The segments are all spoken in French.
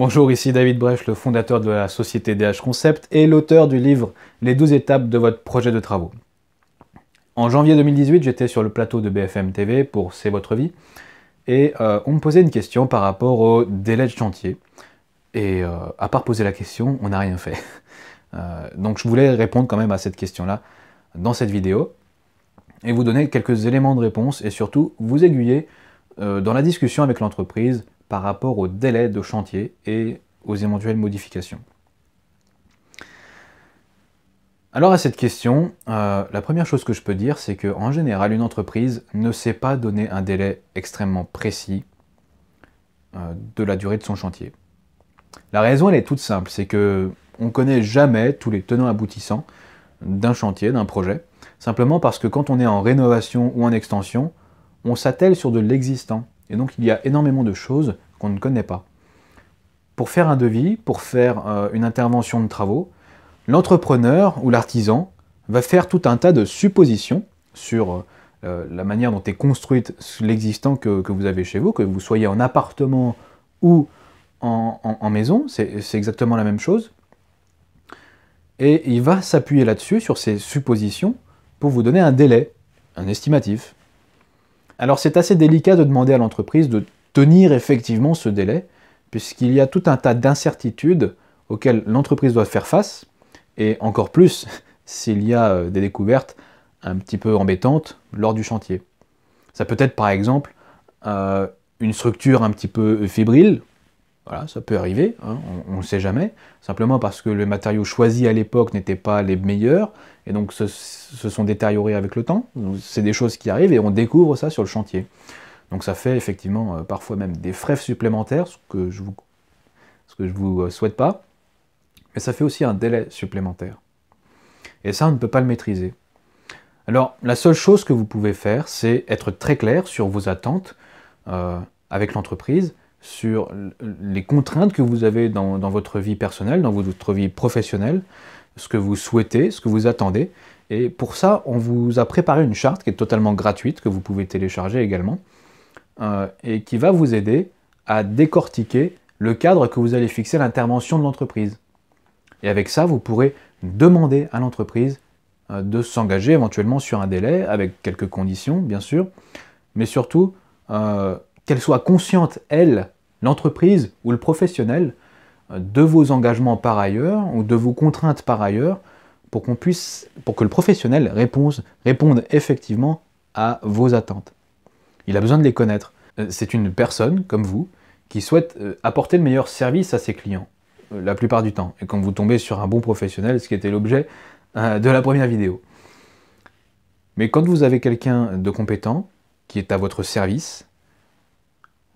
Bonjour, ici David Brech, le fondateur de la société DH Concept et l'auteur du livre Les 12 étapes de votre projet de travaux. En janvier 2018, j'étais sur le plateau de BFM TV pour C'est votre vie et euh, on me posait une question par rapport au délai de chantier. Et euh, à part poser la question, on n'a rien fait. Euh, donc je voulais répondre quand même à cette question-là dans cette vidéo et vous donner quelques éléments de réponse et surtout vous aiguiller dans la discussion avec l'entreprise par rapport au délai de chantier et aux éventuelles modifications. Alors à cette question, euh, la première chose que je peux dire, c'est que en général, une entreprise ne sait pas donner un délai extrêmement précis euh, de la durée de son chantier. La raison, elle est toute simple, c'est que on connaît jamais tous les tenants aboutissants d'un chantier, d'un projet, simplement parce que quand on est en rénovation ou en extension, on s'attelle sur de l'existant. Et donc il y a énormément de choses qu'on ne connaît pas. Pour faire un devis, pour faire euh, une intervention de travaux, l'entrepreneur ou l'artisan va faire tout un tas de suppositions sur euh, euh, la manière dont est construite l'existant que, vous avez chez vous, que vous soyez en appartement ou en maison, c'est exactement la même chose. Et il va s'appuyer là-dessus, sur ces suppositions, pour vous donner un délai, un estimatif. Alors c'est assez délicat de demander à l'entreprise de tenir effectivement ce délai, puisqu'il y a tout un tas d'incertitudes auxquelles l'entreprise doit faire face, et encore plus s'il y a euh, des découvertes un petit peu embêtantes lors du chantier. Ça peut être par exemple euh, une structure un petit peu fébrile, voilà, ça peut arriver, hein, on ne sait jamais, simplement parce que les matériaux choisis à l'époque n'étaient pas les meilleurs, et donc se, sont détériorés avec le temps. C'est des choses qui arrivent et on découvre ça sur le chantier. Donc ça fait effectivement euh, parfois même des frais supplémentaires, ce que je vous, vous euh, souhaite pas, mais ça fait aussi un délai supplémentaire. Et ça, on ne peut pas le maîtriser. Alors, la seule chose que vous pouvez faire, c'est être très clair sur vos attentes euh, avec l'entreprise, sur les contraintes que vous avez dans, votre vie personnelle, dans votre vie professionnelle, ce que vous souhaitez, ce que vous attendez. Et pour ça, on vous a préparé une charte qui est totalement gratuite, que vous pouvez télécharger également, euh, et qui va vous aider à décortiquer le cadre que vous allez fixer à l'intervention de l'entreprise. Et avec ça, vous pourrez demander à l'entreprise euh, de s'engager éventuellement sur un délai, avec quelques conditions, bien sûr, mais surtout, euh, qu'elle soit consciente, elle, l'entreprise ou le professionnel, euh, de vos engagements par ailleurs ou de vos contraintes par ailleurs pour qu'on puisse, pour que le professionnel réponde effectivement à vos attentes. Il a besoin de les connaître. Euh, c'est une personne comme vous qui souhaite euh, apporter le meilleur service à ses clients la plupart du temps. Et quand vous tombez sur un bon professionnel, ce qui était l'objet de la première vidéo. Mais quand vous avez quelqu'un de compétent qui est à votre service,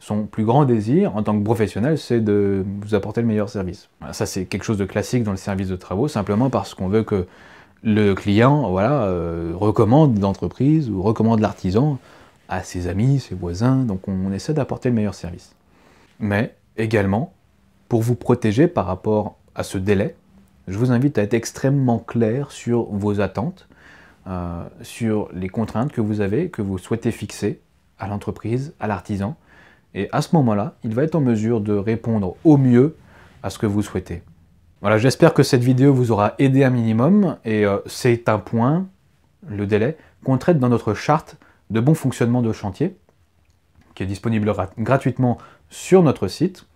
son plus grand désir en tant que professionnel, c'est de vous apporter le meilleur service. ça, c'est quelque chose de classique dans le service de travaux, simplement parce qu'on veut que le client voilà, euh, recommande l'entreprise ou recommande l'artisan à ses amis, ses voisins, donc on, essaie d'apporter le meilleur service. Mais également, pour vous protéger par rapport à ce délai, je vous invite à être extrêmement clair sur vos attentes, euh, sur les contraintes que vous avez, que vous souhaitez fixer à l'entreprise, à l'artisan, et à ce moment-là, il va être en mesure de répondre au mieux à ce que vous souhaitez. Voilà, j'espère que cette vidéo vous aura aidé un minimum, et euh, c'est un point, le délai, qu'on traite dans notre charte de bon fonctionnement de chantier, qui est disponible gratuitement sur notre site.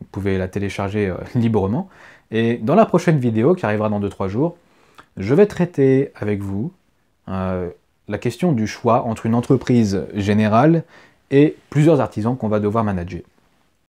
Vous pouvez la télécharger euh, librement. Et dans la prochaine vidéo, qui arrivera dans 2-3 jours, je vais traiter avec vous euh, la question du choix entre une entreprise générale et plusieurs artisans qu'on va devoir manager.